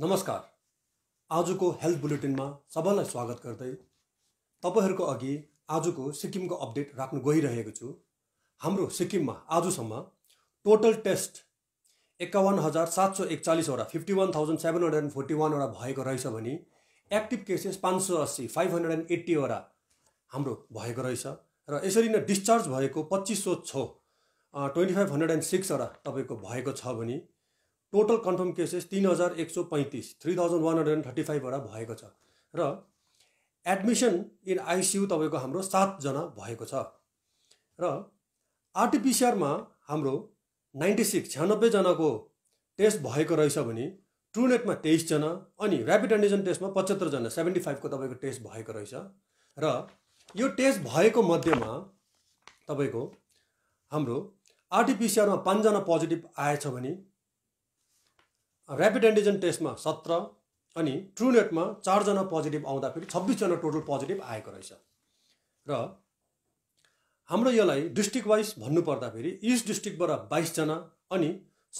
नमस्कार आजको हेल्थ बुलेटिनमा सबैलाई स्वागत गर्दै तपाईँहरूको अघि आजको सिक्किमको अपडेट राख्नु गइरहेको छु हाम्रो सिक्किममा आजसम्म टोटल टेस्ट एक्काउन्न हजार सात सय एकचालिसवटा fifty one thousand seven hundred and forty वानवटा भएको रहेछ भने एक्टिभ केसेस पाँच सय अस्सी फाइभ हन्ड्रेड एन्ड एट्टीवटा हाम्रो भएको रहेछ र यसरी नै डिस्चार्ज भएको पच्चिस सौ छ ट्वेन्टी फाइभ हन्ड्रेड एन्ड सिक्सवटा तपाईँको भएको छ भने टोटल कन्फर्म केसेस तिन हजार एक सौ पैँतिस three thousand one hundred and thirty फाइभवटा भएको छ र एडमिसन इन आइसियु तपाईँको हाम्रो सातजना भएको छ र आरटिपिसिआरमा हाम्रो नाइन्टी सिक्स छ्यानब्बेजनाको टेस्ट भएको रहेछ भने ट्रुनेटमा तेइसजना अनि ऱ्यापिड एन्टिजन टेस्टमा पचहत्तरजना सेभेन्टी फाइभको तपाईँको टेस्ट भएको रहेछ र यो टेस्ट भएको मध्येमा तपाईँको हाम्रो आरटिपिसिआरमा पाँचजना पोजिटिभ आएछ भने ऱ्यापिड एन्टिजेन टेस्टमा सत्र अनि ट्रुनेटमा चारजना पोजिटिभ आउँदाखेरि छब्बिसजना टोटल पोजिटिभ आएको रहेछ र हाम्रो यसलाई डिस्ट्रिक्ट वाइज भन्नुपर्दाखेरि इस्ट डिस्ट्रिक्टबाट बाइसजना अनि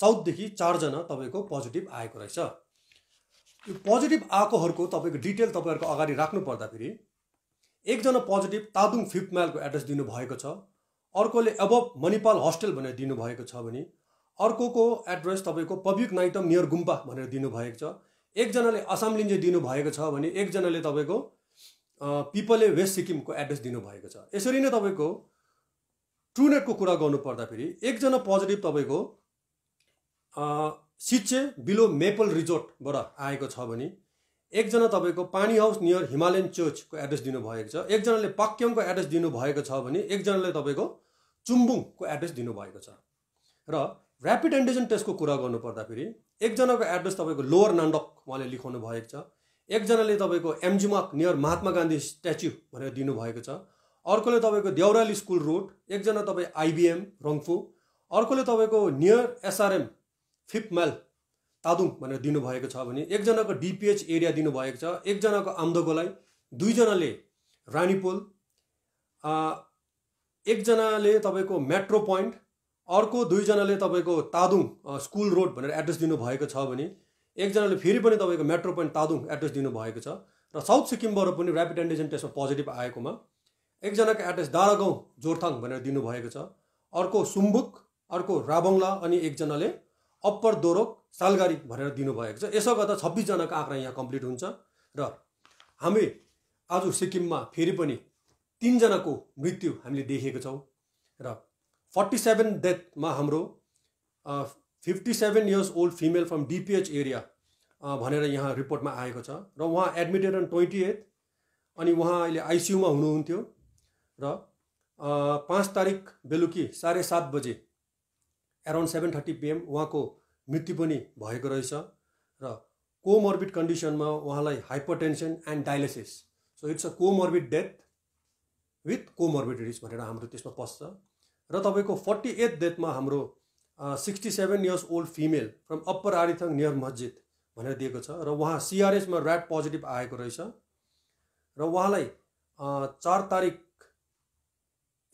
साउथदेखि चारजना तपाईँको पोजिटिभ आएको रहेछ यो पोजिटिभ आएकोहरूको तपाईँको डिटेल तपाईँहरूको अगाडि राख्नु पर्दाखेरि एकजना पोजिटिभ तादुङ फिफ्थ माइलको एड्रेस दिनुभएको छ अर्कोले एबभ मणिपाल होस्टेल भनेर दिनुभएको छ भने अर्कोको एड्रेस तपाईँको पब्लिक नाइटम नियर गुम्पा भनेर दिनुभएको छ एकजनाले लिन्जे दिनुभएको छ भने एकजनाले तपाईँको पिपले वेस्ट सिक्किमको एड्रेस दिनुभएको छ यसरी नै तपाईँको ट्रुनेटको कुरा गर्नु पर्दाखेरि एकजना पोजिटिभ तपाईँको सिचे बिलो मेपल रिजोर्टबाट आएको छ भने एकजना तपाईँको पानी हाउस नियर हिमालयन चर्चको एड्रेस दिनुभएको छ एकजनाले पाक्योङको एड्रेस दिनुभएको छ भने एकजनाले तपाईँको चुम्बुङको एड्रेस दिनुभएको छ र ऱ्यापिड एन्टिजेन टेस्टको कुरा गर्नु पर्दाखेरि एकजनाको एड्रेस तपाईँको लोवर नान्डक उहाँले लेखाउनु भएको छ एकजनाले तपाईँको एमजिमाक नियर महात्मा गान्धी स्ट्याच्यु भनेर दिनुभएको छ अर्कोले तपाईँको देउराली स्कुल रोड एकजना तपाईँ आइबिएम रङ्फू अर्कोले तपाईँको near SRM fifth mile Tadong भनेर दिनुभएको छ भने एकजनाको डिपिएच एरिया दिनुभएको छ एकजनाको आम्दोगोलाई दुईजनाले रानीपोल एकजनाले तपाईँको मेट्रो पोइन्ट अर्को दुईजनाले तपाईँको तादुङ स्कुल रोड भनेर एड्रेस दिनुभएको छ भने एकजनाले फेरि पनि तपाईँको मेट्रो पोइन्ट तादुङ एड्रेस दिनुभएको छ र साउथ सिक्किमबाट पनि ऱ्यापिड एन्टिजेन टेस्टमा पोजिटिभ आएकोमा एकजनाको एड्रेस दारागाउँ जोरथाङ भनेर दिनुभएको छ अर्को सुम्बुक अर्को राबङला अनि एकजनाले अप्पर दोरोक सालगारी भनेर दिनुभएको छ यसो गर्दा छब्बिसजनाको आँकडा यहाँ कम्प्लिट हुन्छ र हामी आज सिक्किममा फेरि पनि तिनजनाको मृत्यु हामीले देखेको छौँ र फोर्टी सेभेन डेथमा हाम्रो fifty seven years old female from DPH area भनेर यहाँ रिपोर्टमा आएको छ र उहाँ एडमिटेड अन ट्वेन्टी एट अनि उहाँ अहिले आइसियुमा हुनुहुन्थ्यो र पाँच तारिक बेलुकी साढे सात बजे एराउन्ड सेभेन थर्टी पिएम उहाँको मृत्यु पनि भएको रहेछ र कोमर्बिड कन्डिसनमा उहाँलाई hypertension and dialysis so it's a comorbid death with comorbidities भनेर हाम्रो त्यसमा पस्छ र तपाईँको फोर्टी एट डेथमा हाम्रो sixty seven years old female from upper Arithang near मस्जिद भनेर दिएको छ र उहाँ सिआरएसमा ऱ्याड पोजिटिभ आएको रहेछ र उहाँलाई चार तारिक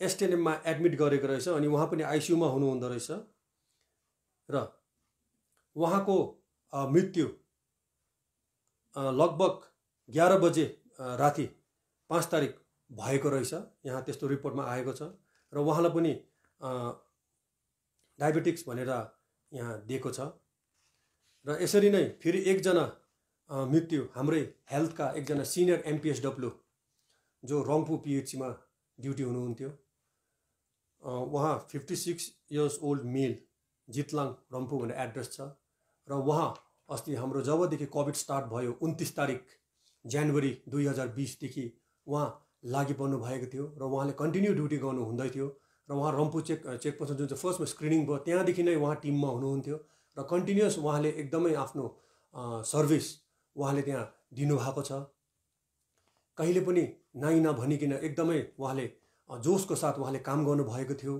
एसटिएनएममा एडमिट गरेको रहेछ अनि उहाँ पनि आइसियुमा हुनुहुँदो रहेछ र उहाँको मृत्यु लगभग एघार बजे राति पाँच तारिक भएको रहेछ यहाँ त्यस्तो रिपोर्टमा आएको छ र उहाँलाई पनि डायबेटिक्स भनेर यहाँ दिएको छ र यसरी नै फेरि एकजना मृत्यु हाम्रै हेल्थका एकजना सिनियर एमपिएसडब्लु जो रम्फू पिएचसीमा ड्युटी हुनुहुन्थ्यो उहाँ fifty six years old male Jitlang रम्फू भन्ने एड्रेस छ र उहाँ अस्ति हाम्रो जबदेखि कोभिड स्टार्ट भयो उन्तिस तारिक जनवरी दुई हजार बिसदेखि उहाँ लागि पर्नु भएको थियो र उहाँले कन्टिन्यू ड्युटी गर्नु हुँदै थियो र उहाँ रम्पू चेक चेक जुन चाहिँ फर्स्टमा स्क्रिनिङ भयो त्यहाँदेखि नै उहाँ टिममा हुनुहुन्थ्यो र कन्टिन्युस उहाँले एकदमै आफ्नो सर्भिस उहाँले त्यहाँ दिनुभएको छ कहिले पनि नाइ नभनिकन एकदमै उहाँले जोसको साथ उहाँले काम गर्नुभएको थियो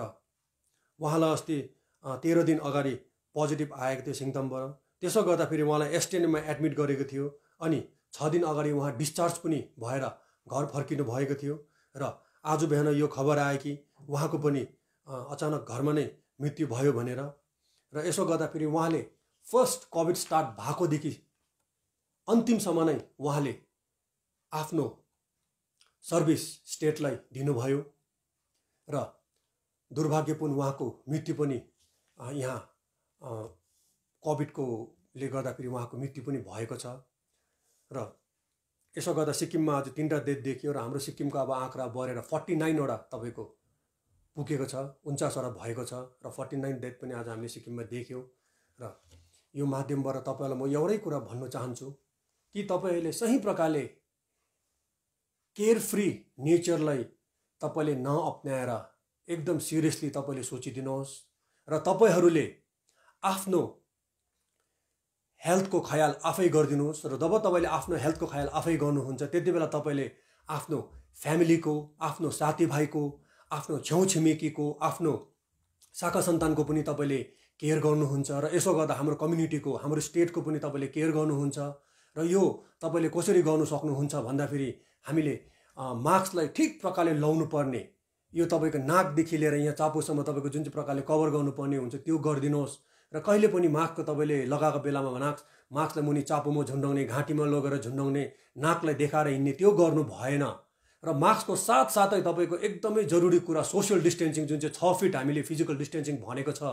र उहाँलाई अस्ति तेह्र दिन अगाडि पोजिटिभ आएको थियो सिङ्गमबाट त्यसो गर्दा फेरि उहाँलाई एसटिएनएममा एडमिट गरेको थियो अनि छ दिन अगाडि उहाँ डिस्चार्ज पनि भएर घर फर्किनु भएको थियो र आज बिहान यो खबर आयो कि उहाँको पनि अचानक घरमा नै मृत्यु भयो भनेर र यसो गर्दाखेरि उहाँले फर्स्ट कोभिड स्टार्ट भएकोदेखि अन्तिमसम्म नै उहाँले आफ्नो सर्भिस स्टेटलाई दिनुभयो र दुर्भाग्यपूर्ण उहाँको मृत्यु पनि यहाँ कोभिडकोले गर्दाखेरि उहाँको मृत्यु पनि भएको छ र यसो गर्दा सिक्किममा आज तिनवटा डेथ देखियो र हाम्रो सिक्किमको अब आँकडा बढेर फोर्टी नाइनवटा तपाईँको पुगेको छ उन्चासवटा भएको छ र फोर्टी नाइन डेथ पनि आज हामीले सिक्किममा देख्यौँ र यो माध्यमबाट तपाईँहरूलाई म एउटै कुरा भन्न चाहन्छु कि तपाईँहरूले सही प्रकारले केयर फ्री नेचरलाई तपाईँले नअप्नाएर एकदम सिरियसली तपाईँले सोचिदिनुहोस् र तपाईँहरूले आफ्नो हेल्थको ख्याल आफै गरिदिनुहोस् र जब तपाईँले आफ्नो हेल्थको ख्याल आफै गर्नुहुन्छ त्यति बेला तपाईँले आफ्नो फ्यामिलीको आफ्नो साथीभाइको आफ्नो छेउछिमेकीको आफ्नो शाखा सन्तानको पनि तपाईँले केयर गर्नुहुन्छ र यसो गर्दा हाम्रो कम्युनिटीको हाम्रो स्टेटको पनि तपाईँले केयर गर्नुहुन्छ र यो तपाईँले कसरी गर्नु सक्नुहुन्छ भन्दाखेरि हामीले मास्कलाई ठिक प्रकारले लाउनु पर्ने यो तपाईँको नाकदेखि लिएर यहाँ चापोसम्म तपाईँको जुन चाहिँ प्रकारले कभर गर्नुपर्ने हुन्छ त्यो गरिदिनुहोस् र कहिले पनि मास्कको तपाईँले लगाएको बेलामा मास्क मास्कलाई मुनि चापोमा झुन्डाउने घाँटीमा लगेर झुन्डाउने नाकलाई देखाएर हिँड्ने त्यो गर्नु भएन र मास्कको साथसाथै तपाईँको एकदमै जरुरी कुरा सोसियल डिस्टेन्सिङ जुन चाहिँ छ फिट हामीले फिजिकल डिस्टेन्सिङ भनेको छ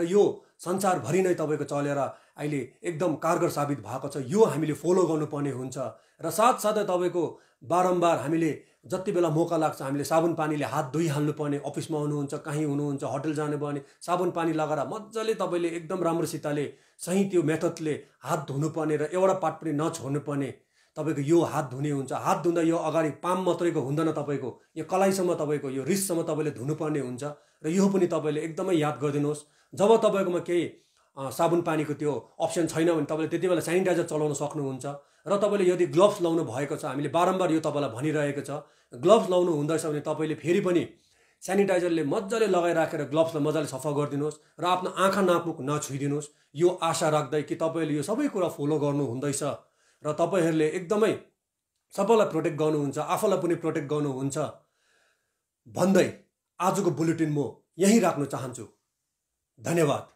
र यो संसारभरि नै तपाईँको चलेर अहिले एकदम कारगर साबित भएको छ यो हामीले फलो गर्नुपर्ने हुन्छ र साथसाथै तपाईँको बारम्बार हामीले जति बेला मौका लाग्छ हामीले साबुन पानीले हात धोइहाल्नु पर्ने अफिसमा हुनुहुन्छ कहीँ हुनुहुन्छ होटल जानु पर्ने साबुन पानी लगाएर मजाले तपाईँले एकदम राम्रोसितले सही त्यो मेथडले हात धुनुपर्ने र एउटा पार्ट पनि नछोड्नु पर्ने तपाईँको यो हात धुने हुन्छ हात धुँदा यो अगाडि पाम मात्रैको हुँदैन तपाईँको यो कलाइसम्म तपाईँको यो रिससम्म तपाईँले धुनुपर्ने हुन्छ र यो पनि तपाईँले एकदमै याद गरिदिनुहोस् जब तपाईँकोमा केही साबुन पानीको त्यो अप्सन छैन भने तपाईँले त्यति बेला सेनिटाइजर चलाउन सक्नुहुन्छ र तपाईँले यदि ग्लोभ्स लाउनु भएको छ हामीले बारम्बार यो तपाईँलाई भनिरहेको छ ग्लोभ्स लाउनु हुँदैछ भने तपाईँले फेरि पनि सेनिटाइजरले मजाले लगाइराखेर ग्लोभ्सलाई मजाले सफा गरिदिनुहोस् र आफ्नो आँखा नापुक नछुइदिनुहोस् यो आशा राख्दै कि तपाईँले यो सबै कुरा फलो गर्नु हुँदैछ र तपाईँहरूले एकदमै सबैलाई प्रोटेक्ट गर्नुहुन्छ आफूलाई पनि प्रोटेक्ट गर्नुहुन्छ भन्दै आजको बुलेटिन म यहीँ राख्न चाहन्छु धन्यवाद